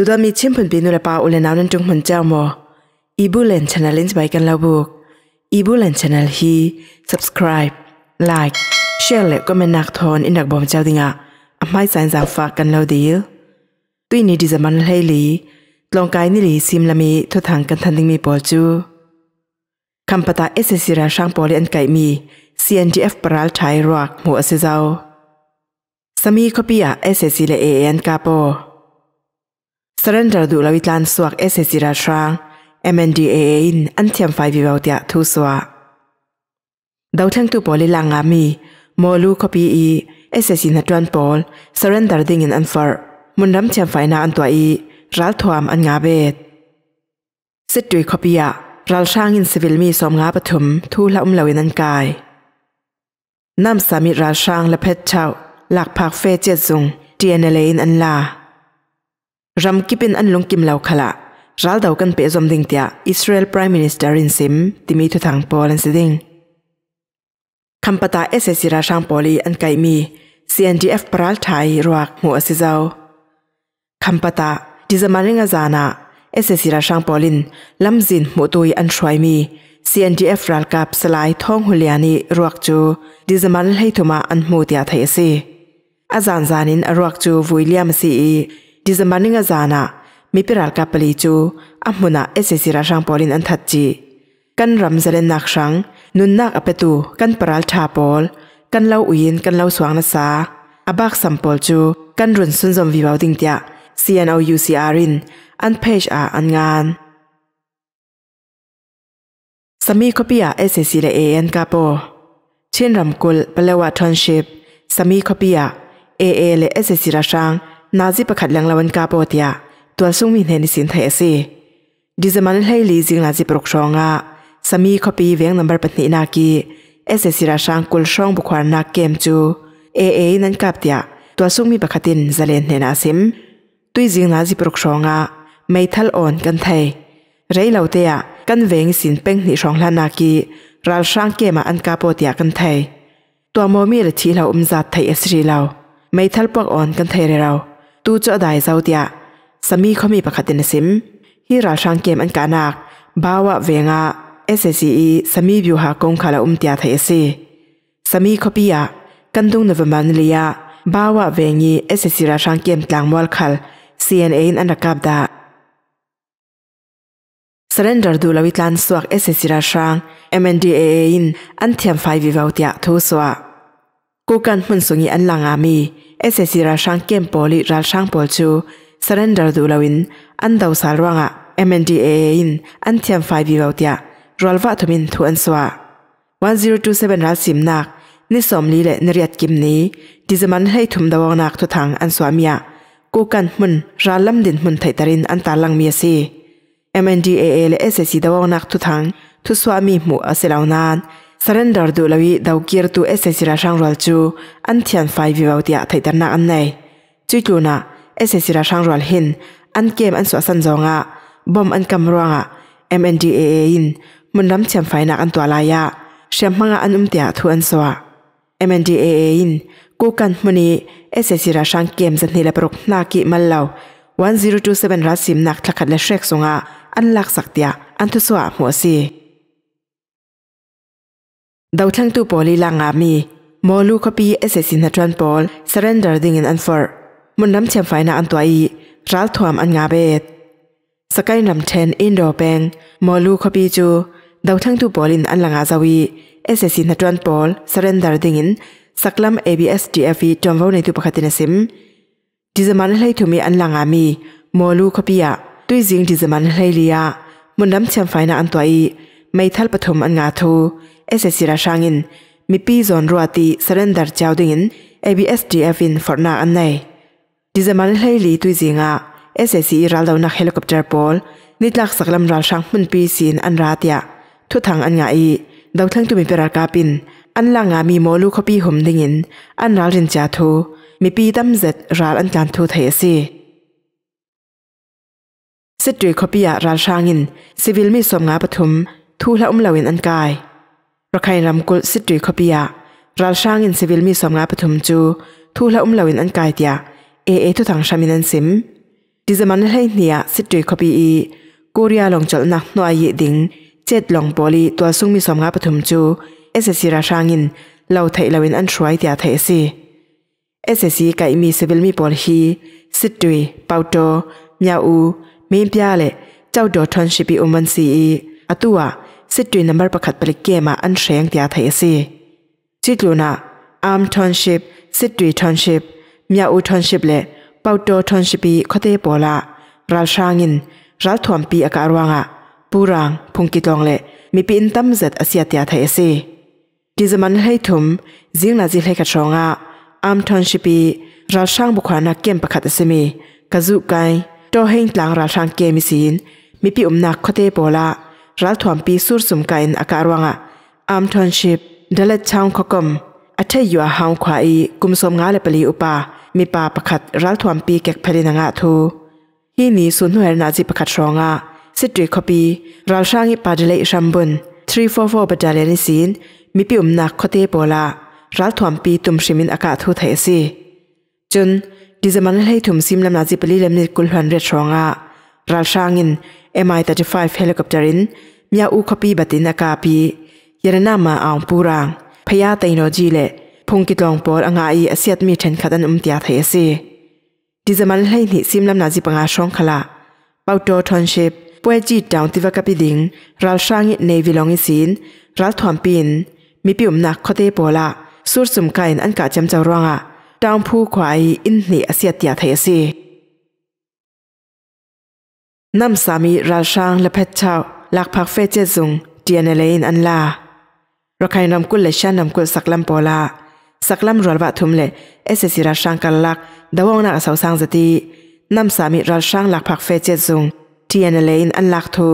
ดูดามีชิมผลปีนุละปาอุเลนาวนันจงมันเจ้ามออีบูเลนชนะลินสไปกันลาบุกอีบูเลนชนลฮี subscribe like share และก็เมนนักทอนอินดักบอมเจ้าดิงะอำไม่สายสาวฝากกันเราดีลตุยนี้ดิจมันเฮลีลองกายนี่ลีซิมละมีทุทางกันทันดิงมีปอจูคำปตาเอสซิราช่างปอลอันไก่มี CNGF ปราลชายรักหมูอเซเจ้าสมีคบียาเอสซิเลเอเอ็นกาโปสรนจรดูลาวิตลันสวกเอสเซซิราชรงเอ็ม a อนดีเออินอันเทียมไฟวิวเตียทุสวาดาวเทงตูวบอลลังอามี โมลูคอปีอีเอสเซซินัดวนบอลสรนจรดิงอินอันฟอร์มุนรำเทียมไฟนาอันตัวอีรัลทวามอันงาเบดสิดด้ยคอปียะรัลช่างอินสิวิลมีสมงาปฐมทูละอุมลาวินันกายนำสามีรัลช่างและเพชรชาหลักพักเฟจเจซุงเเน d n นอันลา ram kipin an long kim lau khala ral dau kan pe zom ding tia Israel Prime Minister in sim timi thu thang pol an siding kampata SSC ra sang poli an kai mi CNDF paral thai ruak mu asizau kampata dizamaringa zana SSC ra sang polin lamzin mu tui an thwai mi CNDF ral kap salai thong huliani ruak chu dizamal hei thuma an mu tia thai ase azan zanin ruak chu William CE ดิจมันงาจานะมีปิรักับปลีจูอัมมุนาเอเซซิราชังปอลินอันทัดจีกันรำเซเลนนักชังนุนนักอเปตูกันปรัลชาปอลกันเล่าอุยินกันเล่าสวางนัซาอับักสัมปอลจู กันรุนซุนซอมวิบาวติงเตียซีเอ็นเอายูซีอารินอันเพจอาอันงานสามีคบียาเอเซซิเลเอ็นกาโปเช่นรำกุลเปลวาทอนชิปสามีคบียาเอเอเลเอเซซิราชังนาจีประคัดแรงละวันกาปวดยาตัวสุ่มมีเห็นสินเทสิดิจิมันให้ลีจิงนาจีปรกชองอ่ะสามีคปีเวียงนับร์ประนีนากีเอสเสีราชังกุลชองบุควานักเกมจูเอเอนั้นกลับเยาตัวสุ่มีประคัดินจะเล่นเห็นอาซิมตุยจิงนาจีปรกชองอ่ะไม่ทัลออนกันไทยไรเลวเตียกันเวียงสินเป็งหนีชองลานากีราชังเกมาอันกาปวดยากันไทยตัวโมมีระชีเราอุ้มจัดไทยเอสรีเราไม่ทัลปวกออนกันไทยเราตู้จะได้เจ้าเดียสามีเขามีประคตินสิมฮีราช่างเกมอันกานักบ่าวเวงาเอสซีสมีบิวหากงขาลาอุมเตียไทยซีสมีเขาปีากันดุงนวมันเลียบ่าวเวงีเอสซีราช่างเกมกลางมอลขัลซีเอ็นเออันรักับดา s u r r e n d ดูล u lawit lan suak esesira s h MNDAA in an thiam fai ว i vautia thu ก u w a Kukan hun sungi an l a n g เอเซีราชังเกมปอลิรัชังปอลชูซเรนเดอร์ดูลาวินอันดาวสารวังเอ็มเอ็นดีเออินอันเทียมไฟวิวเอาตียรัลวาทมินทุอันสวา1027รัลสิมนักนิสอมลีเลนเรียดกิมนี้ดิจมันให้ทุมดาวนักทุทังอันสวามียกูกันมุนรัลลำดินมุนไทตรินอันตาลังเมียซี m เอเ a และอ s c ดาวนักทุทังทุสวามีหมู่อเซลาวนานสรินดอร์ดูลวีดาวกีร์ตูเอสเซซิราชังรัลจูอันเทียนไฟวิวาวติอาไทตันนาอันเนยจุดจูน่าเอสเซซิราชังรัลฮินอันเกมอันสวาสันจงอาบอมอันกำรวงอาเอ็มเอ็นดีเอเออินมุนล้ำเทียนไฟนักอันตัวลายะเชียมพังอาอันอุ่มตียาทูอันสวาเอ็มเอ็นดีเอเออินกูกันมุนีเอสเซซิราชังเกมสันนิลปรกนากิมัลลาวันศูนย์สองเจ็ดรัสซิมนักทักขัดและเชกซงอาอันลักสักติอาอันทุสวาหัวซีดาวทั้งตัวปอลีลางามีมอลูคปีเอเซซินฮัตรันปอลสเรนเดอร์ดิงอันฟอร์มันน้ำเชียมไฟนาอันตัวอีรัลทวมอันงาเบดสกายน้ำเชนอินดอเปงมอลูคปีจูดาวทั้งตัวปอลินอันลังอาซาวีเอเซซินฮัตรันปอลสเรนเดอร์ดิงอินสักลำเอบีเอสจีเอฟีจอมวาวในตัวปกตินสิมดิจมันใหยถุมีอันลังอามีมอลูคปีอะตุยจิงดิจมันใหยเลียมันน้ำเชียมไฟนาอันตัวอีไม่ทัลปฐมอันงาทู s s r a s a n g i n มีปีซอนรัวตีเซเรนดาร์เจ้าดิ้งินเเออบส a ีเอฟินฟอร์นาอันไนดิเซมันเฮลีตุยจิงเอ่ซ s รัลดาวนักเฮลิคอปเตอร์บอลนิดลักสักลำรัลช่างมันปีซินอันราตยะทุ่งทางอันง่ายดาวทั้งตัวมีเปรากาปินอันลางอามีโมลูคปีหมดิ้งินอันรัลรินจาทูมีปีตัมเซตรัลอันการทูเทยซีสิทธิ์ดีคบียารัลช่างอินซิวิลมีสมงาปฐมทูและอุ้มเหลวินอันกายรคายรำกุลสิตรีขบียรัลช่างอินซิวิลมีสมงาปฐุมจูทูละอุ้มลาวินอันกายเดียเอเอทุทังชามินันซิมดิจมันให้เนียสิตรีขบีอีกูเรียลงจลนักนัวยีดิงเจ็ดลงบอลีตัวซุ่งมีสมงาปฐุมจูเอเซซีราช่างอินเลาไทยลาวินอันช่วยเดียไทยซีเอเซซีกับมีซิวิลมีบอลฮีสิตรีเปาโตเมียอูมีนพิอาเลเจ้าดอทอนชิปิอุมันซีอีอตัวสิตุยนัมเบอร์ประคัดปริเกมาอันเชียงเตียไทยสิจิตลูนาอาร์มทอนชิปสิตุยทอนชิปมียอูทอนชิปเล่เป่าโดทอนชิปีคดีตปอลารัลช่างินรัลถวมปีอากาศวังอ่ะปูรังพุงกิตองเล่มีปีนตั้มเซตดอาเซียเตียไทยสิกิจมันให้ถุมจิงนาจิงให้กัดชองอ่ะอาร์มทอนชิปีรัลช่างบุคคลนักเกมประคัดสมีกระจุกไกโตเฮงหลังรัลช่างเกมิสินมีปีอุมนักคดีตปอลารัลววมปีสูรสุมกานอาการวังาอัมทอนชิปเดลชาวขกมอัทยู่หาวขวายกุมสมงาเลปลีอุปา มีปาประคัดรัลววมปีเก็กพลินงาทูฮีนีสุนหวนาจิประคัดรองาสิตรีคปีรัลช่างอีปาเดลชัมบุนทรีฟอฟจบัลเลนิสินมีปิอุมนักคเตโปลารัลววมปีตุมชิมินอากาศทูเทสีจนดิจมันเลยถุมซิมลำนาจิปลีเลมนิกุลหันเรียดรองารัลช่างอิน MI-35 helicopter in မြအူခပီဘတင်နကာပီယရနာမအောင်ပူရန်ဖယားတိန်တော်ကြီးလေဖုန်ကီတောင်ပေါ်အငါအီအဆက်မီထန်ခဒန်အုံတျာသေစီဒီဇမန်လှိုင်းနိစိမ်လမ်နာဇီပငါရှောင်းခလာပေါတောထွန်ရှစ်ပွဲကြည့်တောင်တိဝကပိဒင်းရာလ်ရှန်နေဗီလောင်စင်ရာလ်ထွန်ပင်မိပြုံနာခတဲ့ပေါ်လာဆူစုံကိုင်အန်ကာချမ်ချောရောငါတောင်ဖူခွိုင်အင်းနိအဆက်တျာသေစီน้ำสามีราช่างและเพชรชาวลักพักเฟเจซุงเดียนเลนอันลารักใครนำกุลเลชันนำกุลสักลำปอลาสักลำรัวบะทุมเลเอเซซิราช่างกันลักดาวองนักสาวสางสตีน้ำสามีราช่างลักพักเฟเจซุงเดียนเลนอันลักทู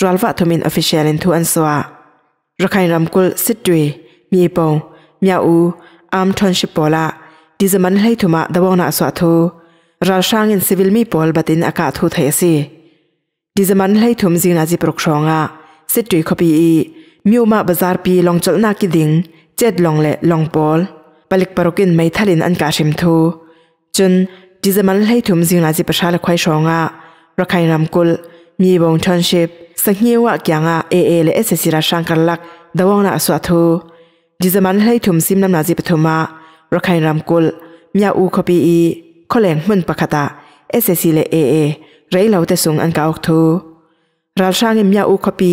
รัวบะทุมินออฟิเชียลินทูอันสวารักใครนำกุลสิดุยมีปงมีอูอามทอนชิปปอลาดิจมันให้ทุมาดาวองนักสวาทูราช่างอินซิวิลมีปอลบัดินอากาศทูไทยสีดิฉมันให้ทุ่มสิงนาจิปรกชองอ่ะเสตุยขบีอีมิวมาบาซาร์ปีลองจลนากิดิงเจ็ดลองเละลองปอลปลิกปรกินไม่ทัลินอันกาชิมทูจนดิฉมันให้ทุ่มสิงนาจิประชาละควายชองอ่ะราคายนำกุลมีบงชอนชิปสังเหยวะกียงอ่ะเอเอเลเอสสิราชังกันลักดาวงนาสวัทูดิฉมันให้ทุ่มสิมนำนาจิปทุมะราคายนำกุลมีาอูขบีอีขอแหลงมุนปะคตาเอสเสิเลเอเอ rei lo te sung an ka ok thu ral sang im ya u khopi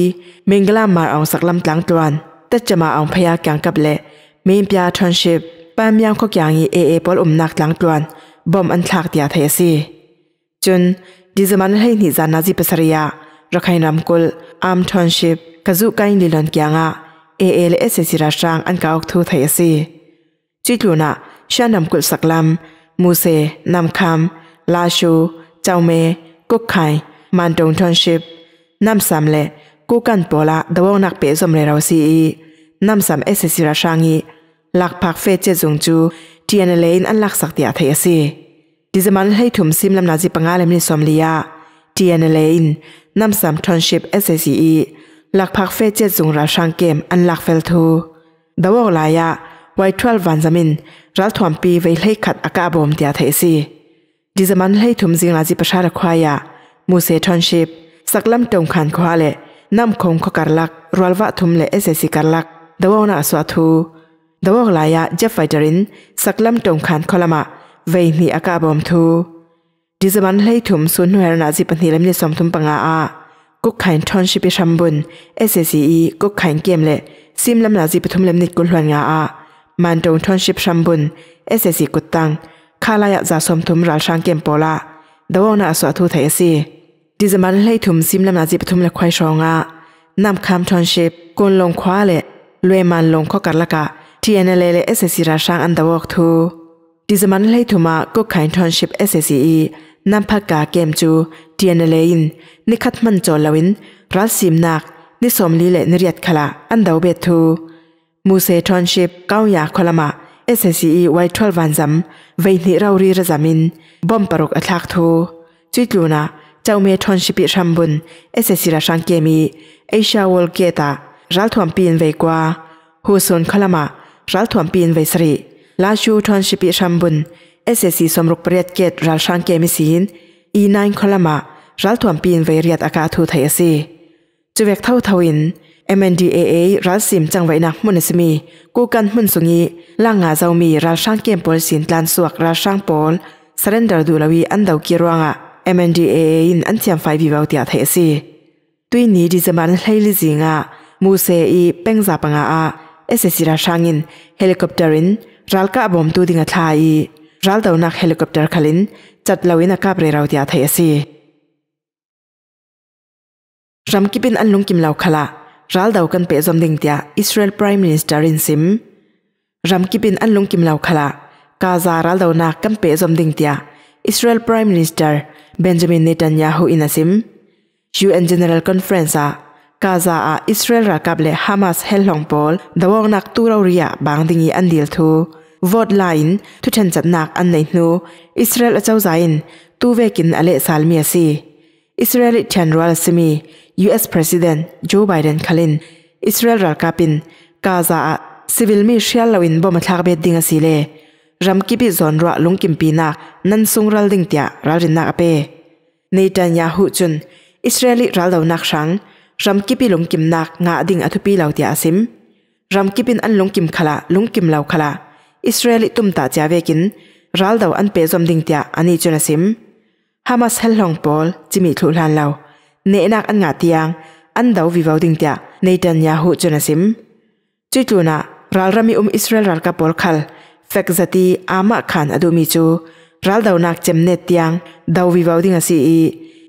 mingla mar ang saklam tlang tluan te chama ang phaya kyang kap le min pya thonship pam yang kho kyang i e e pol um nak tlang tluan bom an thak tia thai si chun di zaman hei ni zan na ji pasaria rakhain ram kul am thonship kazu kain lilon kyanga e e le s si ra sang an ka ok thu thai si chi tluna shan ram kul saklam muse nam kham la shu chawme กุ๊กไข่มันตรงทอนชิปน้ำสามเลกูกันปอละดววนักเปสมเลเราซีน้ำสามเอสซิราชางีหลักพักเฟเจจงจูทียนเลนอันหลักสักตียาเทียซีดิจมันให้ถุมซิมลำนาจิปงาเลมิสอมลียาทียนเลนน้ำสามทอนชิปเอสซีหลักพักเฟเจจงราชางเกม อันหลักเฟลทูดาวลายไวัยทวลวันจามินรัฐถวมปีไว้ให้ขัดอากาศบ่มตียาเทียซีดิจมันให้ทุ่มจิงลาจิประชาควายามูเซทอนชิบสักลำตรงขันควาเลนำคงขกัรลักรัววะทุ่มเลเอเซซิกัรลักดาวนาสวัทูดาวลายาเจฟไฟดรินสักลำตรงขันคลมะเวนีอากาบอมทู ดิจมันให้ทุ่มสุนเวรนาจิปนธิลมนิสมทุมปังอาอากุกขันทอนชิปิชัมบุญเอเซซีอีกุกขันเกมเลซิมลำนาจิปทุมเลมนิกุลหวนงาอามันตรงทอนชิปชัมบุญเอเซซีกุตังข้าลายจะสมทุมราชังเกมโปละดาวงนาสวทูไทยสีดิจมันให้ทุมซิมลำนาจิปทุมและควายชองะนำคำทอนเชปกุนลงคว้าเละรวยมันลงข้อกัดละกะที่เอนเลเลเอสซีราชังอันดาวกทูดิจมันให้ทุมาก็ขายทอนเชปเอสซีอีนำพักกาเกมจูที่เอนเลอินนิคัดมันจอลวินรัสซิมนักนิสมลีเลนเรียดขละอันดาวเบทูมูเซทอนเชปเก้าอยากคลมา SSE ไว้ทวลวันจำไว้นิเรารีระจามินบอมปรุกอัตลักทูจุดลูนะเจ้าเมทอนชิปิชัมบุน SSE ราชังเกมี เอชาวอลเกตารัลถวมปีนไว้กว่าฮูซนคลามะรัลถวมปีนไว้สรีลาชูทอนชิปิชัมบุน SSE สมรุกเปรียดเกตรัลชังเกมีสีนอีนายคลามะรัลถวมปีนไว้เรียดอากาศทูไทยสีจุเวกเท่าเทวิน MNDAA รัลซิมจังไว้นักมุนสมี กูกันมุนสุงี ล่างอาเจ้ามีรัาช่างเกมปอลสินตลานสวกรัาช่างปอลสรนดร์ดูลาวีอันเด์กิรวงอ่ะ MNDAA อินอันเทียมไฟวิวาวเตียาเทสีตุยนี้ดิจิมันเฮลิซิงะมูเซอีเป้งซาปังอ่เอสเอสิราช่างอินเฮลิคอปเตอร์อินรัลกับบอมตูดิงอัทไลรัลเดานักเฮลิคอปเตอร์ขลินจัดลวีนักกับเรราวเตียาเทสีรำกิบินอันลุงกิมลาวขลา ral dau kan pe zom ding tia Israel Prime Minister in sim ram kipin an lung kim lau khala kaza ral dau na kan pe zom ding tia Israel Prime Minister Benjamin Netanyahu in asim UN General Conference a kaza a Israel ra kable Hamas hel long pol dawang nak tu rau ria bang dingi an dil thu vote line thu chen chat nak an nei nu Israel a chau zain tu vekin ale salmi asi Israeli General Simi US President Joe Biden Kalin Israel Rakapin Gaza civil mi shial lawin bom thlak be dinga sile ramkibi zonra lungkim pina nan sungral ding tia ralrin na ape Netanyahu chun Israeli raldaw nak sang ramkibi lungkim nak nga ding athupi law tia asim ramkipin an lungkim khala lungkim law khala Israeli tumta chavekin raldaw an pe zom ding tia ani chun asim Hamas hel hong pol chimi thu lan law เนนักอันงาเตียงอันดาววิวดิงเตียเนดันยาหูจนสิมจุจูนารัลรามีอุมอิสราเอลรักกับบอลคัลเฟกซาตีอามาขันอดูมิจูรัลดาวนักเจมเนตียงดาววิวดิงสีอี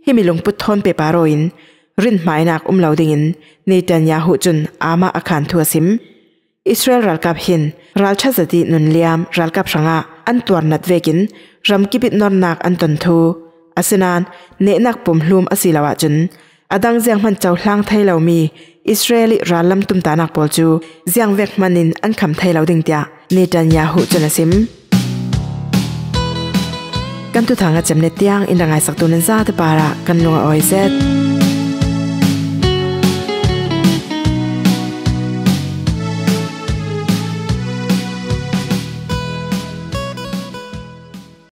ให้มีลงพุตทนเปปารอินรินหมายนักอุมเลาดิงินเนดันยาหูจนอามะอาคันทัวซิม อิสราเอลรัลกับฮินรัลชาสตีนุนเลียมรัลกับชงะอันตวนัดเวกินรำกิบิตนอนนักอันตันทู asinan ne nak pom hlum asilawa chun adang jiang man chau hlang thailo mi israeli ralam tum ta nak pol chu jiang vek manin an kham thailo ding tia netanyahu chana sim kan tu thanga chamne tiang in rangai sak tunan za te para kan lunga oizet